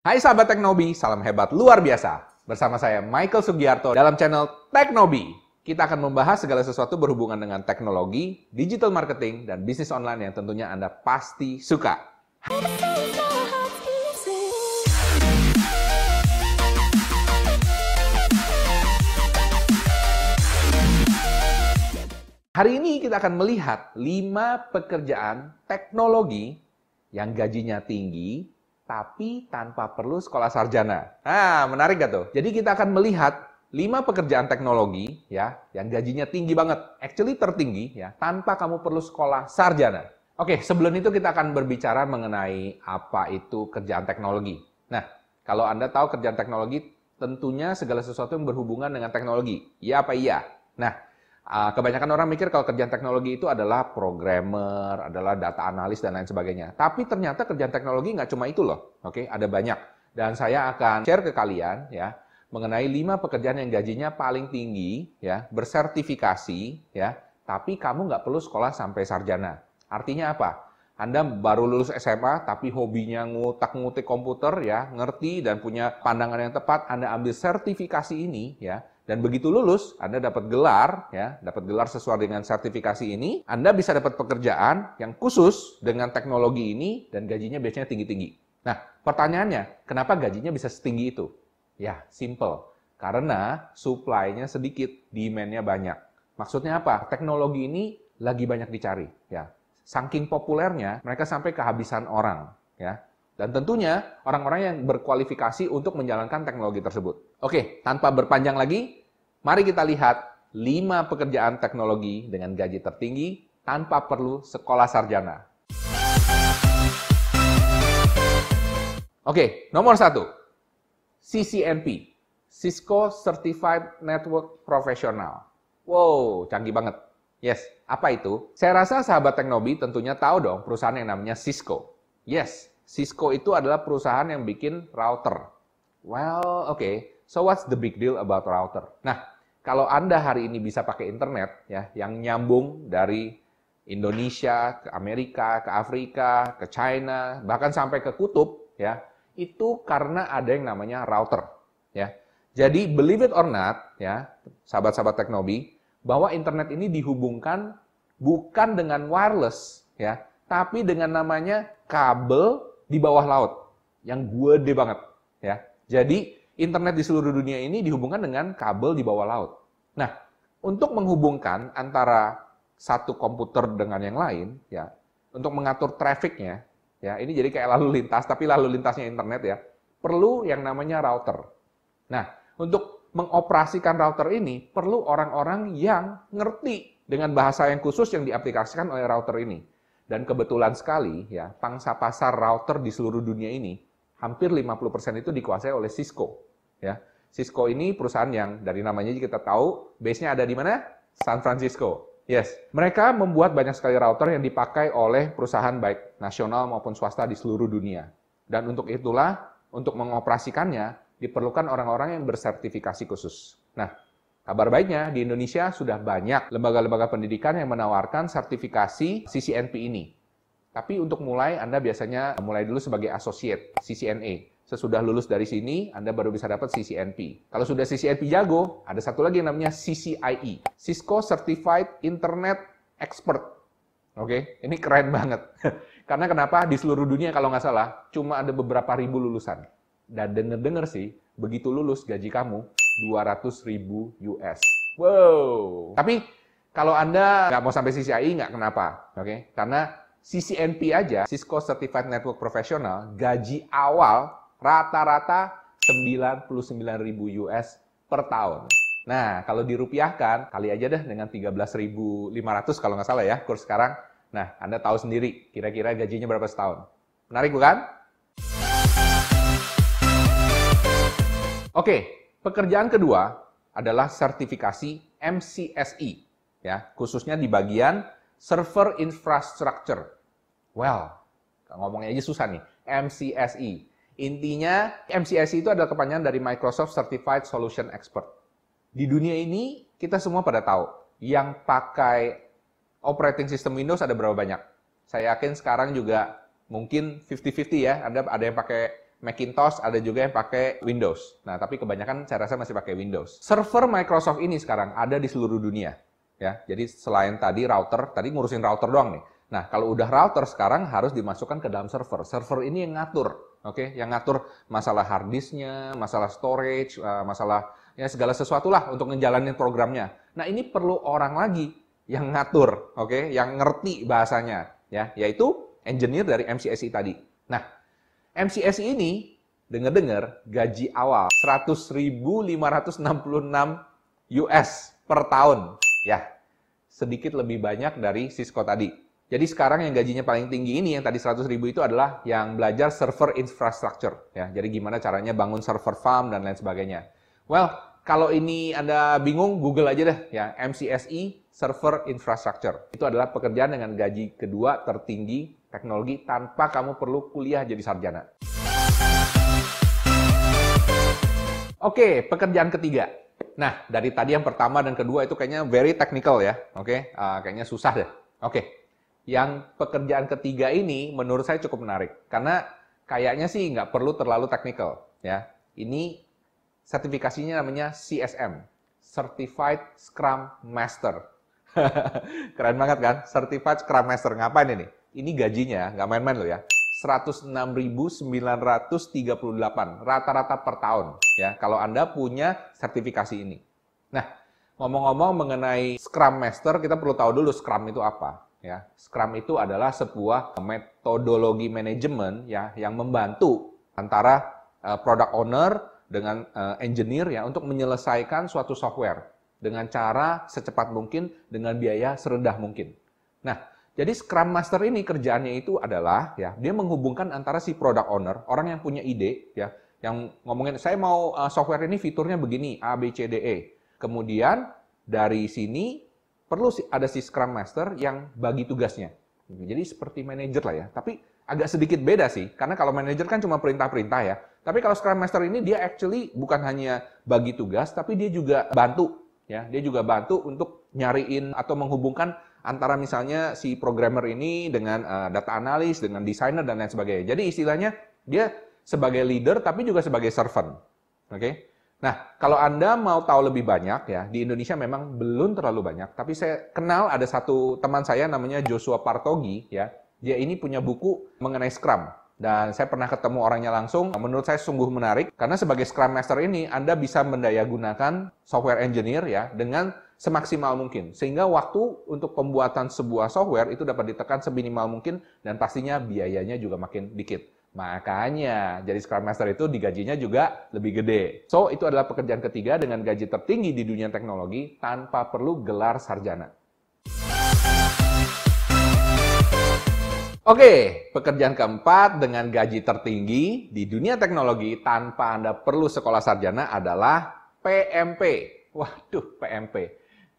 Hai sahabat Teknobi, salam hebat luar biasa. Bersama saya Michael Sugiarto dalam channel Teknobi. Kita akan membahas segala sesuatu berhubungan dengan teknologi, digital marketing, dan bisnis online yang tentunya Anda pasti suka. Hari ini kita akan melihat 5 pekerjaan teknologi yang gajinya tinggi, tapi tanpa perlu sekolah sarjana. Nah, menarik gak tuh? Jadi kita akan melihat lima pekerjaan teknologi ya yang gajinya tinggi banget, actually tertinggi ya, tanpa kamu perlu sekolah sarjana. Oke, sebelum itu kita akan berbicara mengenai apa itu kerjaan teknologi. Nah, kalau Anda tahu kerjaan teknologi, tentunya segala sesuatu yang berhubungan dengan teknologi. Iya apa iya? Nah, Ah, kebanyakan orang mikir kalau kerjaan teknologi itu adalah programmer, adalah data analis dan lain sebagainya. Tapi ternyata kerjaan teknologi nggak cuma itu loh, oke? Ada banyak. Dan saya akan share ke kalian ya mengenai lima pekerjaan yang gajinya paling tinggi ya, bersertifikasi ya, tapi kamu nggak perlu sekolah sampai sarjana. Artinya apa? Anda baru lulus SMA tapi hobinya ngutak-ngutik komputer ya, ngerti dan punya pandangan yang tepat, Anda ambil sertifikasi ini ya, dan begitu lulus, Anda dapat gelar, ya, dapat gelar sesuai dengan sertifikasi ini, Anda bisa dapat pekerjaan yang khusus dengan teknologi ini dan gajinya biasanya tinggi-tinggi. Nah, pertanyaannya, kenapa gajinya bisa setinggi itu? Ya, simple. Karena supply-nya sedikit, demand-nya banyak. Maksudnya apa? Teknologi ini lagi banyak dicari, ya. Saking populernya, mereka sampai kehabisan orang, ya. Dan tentunya orang-orang yang berkualifikasi untuk menjalankan teknologi tersebut. Oke, tanpa berpanjang lagi, Mari kita lihat 5 pekerjaan teknologi dengan gaji tertinggi tanpa perlu sekolah sarjana. Oke, nomor satu, CCNP, Cisco Certified Network Professional. Wow, canggih banget. Yes, apa itu? Saya rasa sahabat Teknobi tentunya tahu dong perusahaan yang namanya Cisco. Yes, Cisco itu adalah perusahaan yang bikin router. Well, oke. Okay. So what's the big deal about router? Nah, kalau Anda hari ini bisa pakai internet ya yang nyambung dari Indonesia ke Amerika, ke Afrika, ke China, bahkan sampai ke kutub ya, itu karena ada yang namanya router ya. Jadi believe it or not ya, sahabat-sahabat Teknobi, bahwa internet ini dihubungkan bukan dengan wireless ya, tapi dengan namanya kabel di bawah laut yang gede banget ya. Jadi internet di seluruh dunia ini dihubungkan dengan kabel di bawah laut. Nah, untuk menghubungkan antara satu komputer dengan yang lain, ya, untuk mengatur trafficnya, ya, ini jadi kayak lalu lintas, tapi lalu lintasnya internet ya, perlu yang namanya router. Nah, untuk mengoperasikan router ini perlu orang-orang yang ngerti dengan bahasa yang khusus yang diaplikasikan oleh router ini. Dan kebetulan sekali ya, pangsa pasar router di seluruh dunia ini hampir 50% itu dikuasai oleh Cisco. Ya, Cisco ini perusahaan yang dari namanya kita tahu base-nya ada di mana? San Francisco. Yes, mereka membuat banyak sekali router yang dipakai oleh perusahaan baik nasional maupun swasta di seluruh dunia. Dan untuk itulah, untuk mengoperasikannya, diperlukan orang-orang yang bersertifikasi khusus. Nah, Kabar baiknya, di Indonesia sudah banyak lembaga-lembaga pendidikan yang menawarkan sertifikasi CCNP ini. Tapi untuk mulai, Anda biasanya mulai dulu sebagai associate, CCNA sesudah lulus dari sini, Anda baru bisa dapat CCNP. Kalau sudah CCNP jago, ada satu lagi yang namanya CCIE, Cisco Certified Internet Expert. Oke, okay? ini keren banget. Karena kenapa? Di seluruh dunia kalau nggak salah, cuma ada beberapa ribu lulusan. Dan denger-denger sih, begitu lulus gaji kamu 200 ribu US. Wow. Tapi kalau Anda nggak mau sampai CCIE, nggak kenapa. Oke, okay? karena CCNP aja, Cisco Certified Network Professional, gaji awal Rata-rata 99.000 US per tahun. Nah, kalau dirupiahkan, kali aja deh dengan 13.500 kalau nggak salah ya kurs sekarang. Nah, Anda tahu sendiri kira-kira gajinya berapa setahun. Menarik bukan? Oke, pekerjaan kedua adalah sertifikasi MCSE ya, khususnya di bagian server infrastructure. Well, ngomongnya aja susah nih, MCSE. Intinya, MCSE itu adalah kepanjangan dari Microsoft Certified Solution Expert. Di dunia ini, kita semua pada tahu, yang pakai operating system Windows ada berapa banyak. Saya yakin sekarang juga mungkin 50-50 ya, ada, ada yang pakai Macintosh, ada juga yang pakai Windows. Nah, tapi kebanyakan saya rasa masih pakai Windows. Server Microsoft ini sekarang ada di seluruh dunia. ya. Jadi selain tadi router, tadi ngurusin router doang nih. Nah, kalau udah router sekarang harus dimasukkan ke dalam server. Server ini yang ngatur Oke, okay? yang ngatur masalah harddisknya, masalah storage, eh, masalah ya segala sesuatu lah untuk ngejalanin programnya. Nah ini perlu orang lagi yang ngatur, oke, okay? yang ngerti bahasanya, ya, yaitu engineer dari MCSI tadi. Nah, MCSI ini dengar-dengar gaji awal 100.566 US per tahun, ya, sedikit lebih banyak dari Cisco tadi. Jadi sekarang yang gajinya paling tinggi ini yang tadi 100 ribu itu adalah yang belajar server infrastructure. Ya, jadi gimana caranya bangun server farm dan lain sebagainya. Well, kalau ini Anda bingung, Google aja deh ya MCSE Server Infrastructure. Itu adalah pekerjaan dengan gaji kedua tertinggi teknologi tanpa kamu perlu kuliah jadi sarjana. Oke, pekerjaan ketiga. Nah, dari tadi yang pertama dan kedua itu kayaknya very technical ya. Oke, uh, kayaknya susah deh. Oke, yang pekerjaan ketiga ini menurut saya cukup menarik karena kayaknya sih nggak perlu terlalu teknikal ya. Ini sertifikasinya namanya CSM, Certified Scrum Master. Keren banget kan? Certified Scrum Master ngapain ini? Ini gajinya nggak main-main loh ya. 106.938 rata-rata per tahun ya kalau Anda punya sertifikasi ini. Nah, ngomong-ngomong mengenai Scrum Master, kita perlu tahu dulu Scrum itu apa. Ya, Scrum itu adalah sebuah metodologi manajemen ya yang membantu antara uh, product owner dengan uh, engineer ya untuk menyelesaikan suatu software dengan cara secepat mungkin dengan biaya serendah mungkin. Nah, jadi Scrum Master ini kerjaannya itu adalah ya dia menghubungkan antara si product owner, orang yang punya ide ya, yang ngomongin saya mau uh, software ini fiturnya begini A B C D E. Kemudian dari sini perlu ada si Scrum Master yang bagi tugasnya. Gitu. Jadi seperti manajer lah ya, tapi agak sedikit beda sih, karena kalau manajer kan cuma perintah-perintah ya. Tapi kalau Scrum Master ini dia actually bukan hanya bagi tugas, tapi dia juga bantu ya. Dia juga bantu untuk nyariin atau menghubungkan antara misalnya si programmer ini dengan eh, data analis, dengan desainer dan lain sebagainya. Jadi istilahnya dia sebagai leader tapi juga sebagai servant. Oke. Okay? Nah, kalau Anda mau tahu lebih banyak ya, di Indonesia memang belum terlalu banyak, tapi saya kenal ada satu teman saya namanya Joshua Partogi ya. Dia ini punya buku mengenai Scrum dan saya pernah ketemu orangnya langsung. Menurut saya sungguh menarik karena sebagai Scrum Master ini Anda bisa mendaya software engineer ya dengan semaksimal mungkin sehingga waktu untuk pembuatan sebuah software itu dapat ditekan seminimal mungkin dan pastinya biayanya juga makin dikit. Makanya, jadi Scrum Master itu digajinya juga lebih gede. So, itu adalah pekerjaan ketiga dengan gaji tertinggi di dunia teknologi tanpa perlu gelar sarjana. Oke, pekerjaan keempat dengan gaji tertinggi di dunia teknologi tanpa Anda perlu sekolah sarjana adalah PMP. Waduh, PMP.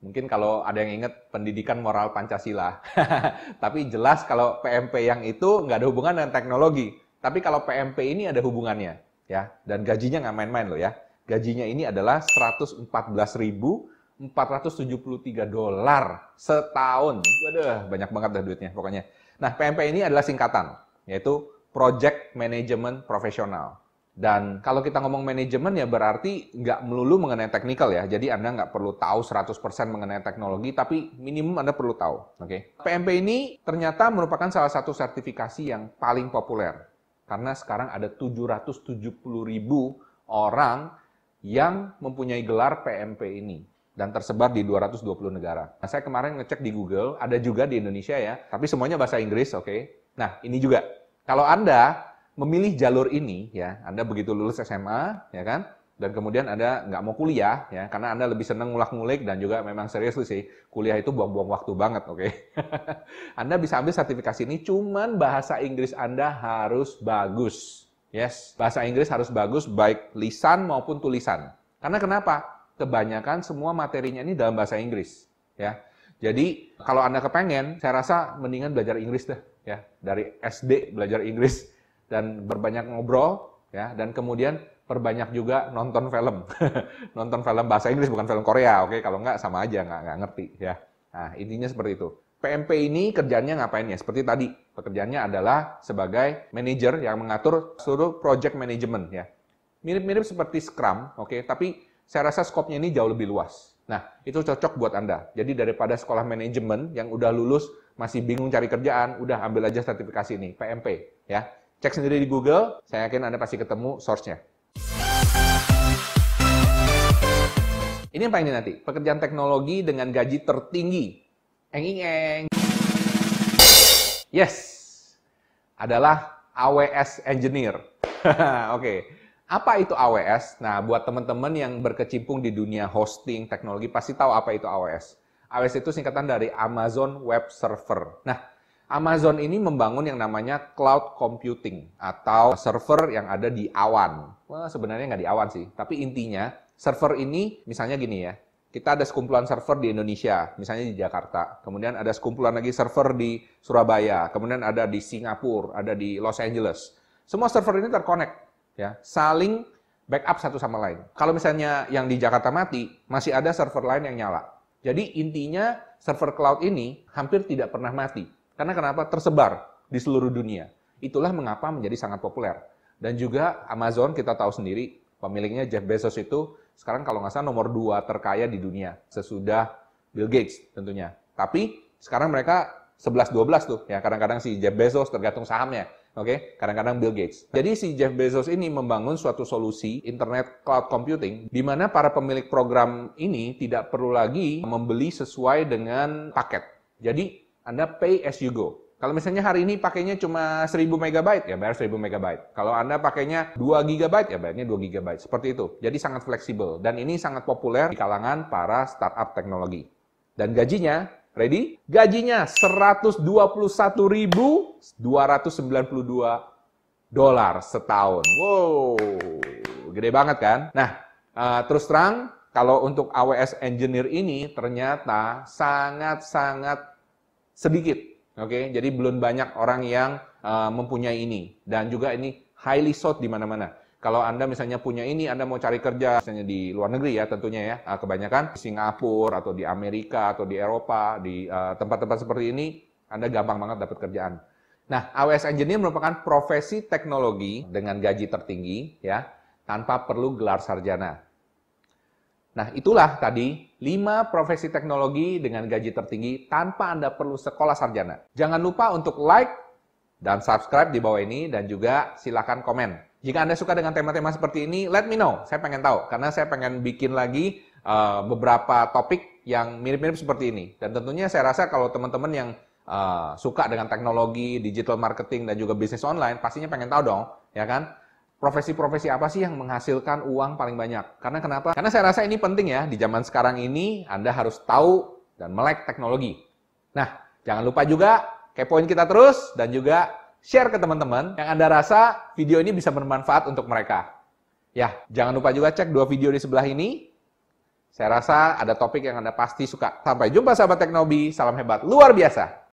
Mungkin kalau ada yang ingat pendidikan moral Pancasila. Tapi jelas kalau PMP yang itu nggak ada hubungan dengan teknologi tapi kalau PMP ini ada hubungannya, ya. Dan gajinya nggak main-main loh ya. Gajinya ini adalah 114.473 dolar setahun. Waduh, banyak banget dah duitnya pokoknya. Nah, PMP ini adalah singkatan, yaitu Project Management Profesional. Dan kalau kita ngomong manajemen ya berarti nggak melulu mengenai teknikal ya. Jadi Anda nggak perlu tahu 100% mengenai teknologi, tapi minimum Anda perlu tahu. Oke. Okay? PMP ini ternyata merupakan salah satu sertifikasi yang paling populer. Karena sekarang ada 770 ribu orang yang mempunyai gelar PMP ini dan tersebar di 220 negara. Nah, saya kemarin ngecek di Google, ada juga di Indonesia ya, tapi semuanya bahasa Inggris, oke. Okay? Nah, ini juga. Kalau Anda memilih jalur ini ya, Anda begitu lulus SMA, ya kan? dan kemudian Anda nggak mau kuliah ya karena Anda lebih senang ngulak-ngulik dan juga memang serius sih kuliah itu buang-buang waktu banget oke okay? Anda bisa ambil sertifikasi ini cuman bahasa Inggris Anda harus bagus yes bahasa Inggris harus bagus baik lisan maupun tulisan karena kenapa kebanyakan semua materinya ini dalam bahasa Inggris ya jadi kalau Anda kepengen saya rasa mendingan belajar Inggris deh ya dari SD belajar Inggris dan berbanyak ngobrol ya dan kemudian perbanyak juga nonton film. nonton film bahasa Inggris bukan film Korea, oke? Okay? Kalau nggak sama aja nggak nggak ngerti ya. Nah, intinya seperti itu. PMP ini kerjanya ngapain ya? Seperti tadi, pekerjaannya adalah sebagai manajer yang mengatur seluruh project management ya. Mirip-mirip seperti Scrum, oke, okay? tapi saya rasa skopnya ini jauh lebih luas. Nah, itu cocok buat Anda. Jadi daripada sekolah manajemen yang udah lulus masih bingung cari kerjaan, udah ambil aja sertifikasi ini, PMP ya. Cek sendiri di Google, saya yakin Anda pasti ketemu source-nya. Ini yang paling dinanti, pekerjaan teknologi dengan gaji tertinggi. Enging eng. Yes. Adalah AWS engineer. Oke. Okay. Apa itu AWS? Nah, buat teman-teman yang berkecimpung di dunia hosting teknologi pasti tahu apa itu AWS. AWS itu singkatan dari Amazon Web Server. Nah, Amazon ini membangun yang namanya cloud computing atau server yang ada di awan. Wah, sebenarnya nggak di awan sih, tapi intinya server ini misalnya gini ya, kita ada sekumpulan server di Indonesia, misalnya di Jakarta, kemudian ada sekumpulan lagi server di Surabaya, kemudian ada di Singapura, ada di Los Angeles. Semua server ini terkonek, ya, saling backup satu sama lain. Kalau misalnya yang di Jakarta mati, masih ada server lain yang nyala. Jadi intinya server cloud ini hampir tidak pernah mati. Karena kenapa? Tersebar di seluruh dunia. Itulah mengapa menjadi sangat populer. Dan juga Amazon kita tahu sendiri, pemiliknya Jeff Bezos itu sekarang kalau nggak salah nomor dua terkaya di dunia sesudah Bill Gates tentunya. Tapi sekarang mereka 11-12 tuh ya kadang-kadang si Jeff Bezos tergantung sahamnya. Oke, okay? kadang-kadang Bill Gates. Jadi si Jeff Bezos ini membangun suatu solusi internet cloud computing di mana para pemilik program ini tidak perlu lagi membeli sesuai dengan paket. Jadi Anda pay as you go. Kalau misalnya hari ini pakainya cuma 1000 MB, ya bayar 1000 MB. Kalau Anda pakainya 2 GB, ya bayarnya 2 GB. Seperti itu. Jadi sangat fleksibel. Dan ini sangat populer di kalangan para startup teknologi. Dan gajinya, ready? Gajinya 121.292 dolar setahun. Wow, gede banget kan? Nah, uh, terus terang, kalau untuk AWS Engineer ini ternyata sangat-sangat sedikit Oke, okay? jadi belum banyak orang yang uh, mempunyai ini dan juga ini highly sought di mana-mana. Kalau Anda misalnya punya ini, Anda mau cari kerja misalnya di luar negeri ya tentunya ya, ah, kebanyakan di Singapura atau di Amerika atau di Eropa, di eh, tempat-tempat uh, seperti ini Anda gampang banget dapat kerjaan. Nah, AWS engineer merupakan profesi teknologi dengan gaji tertinggi ya, tanpa perlu gelar sarjana. Nah, itulah tadi 5 profesi teknologi dengan gaji tertinggi tanpa Anda perlu sekolah sarjana. Jangan lupa untuk like dan subscribe di bawah ini dan juga silakan komen. Jika Anda suka dengan tema-tema seperti ini, let me know. Saya pengen tahu karena saya pengen bikin lagi uh, beberapa topik yang mirip-mirip seperti ini. Dan tentunya saya rasa kalau teman-teman yang uh, suka dengan teknologi, digital marketing dan juga bisnis online, pastinya pengen tahu dong, ya kan? profesi-profesi apa sih yang menghasilkan uang paling banyak? Karena kenapa? Karena saya rasa ini penting ya di zaman sekarang ini Anda harus tahu dan melek teknologi. Nah, jangan lupa juga kepoin kita terus dan juga share ke teman-teman yang Anda rasa video ini bisa bermanfaat untuk mereka. Ya, jangan lupa juga cek dua video di sebelah ini. Saya rasa ada topik yang Anda pasti suka. Sampai jumpa sahabat Teknobi, salam hebat luar biasa.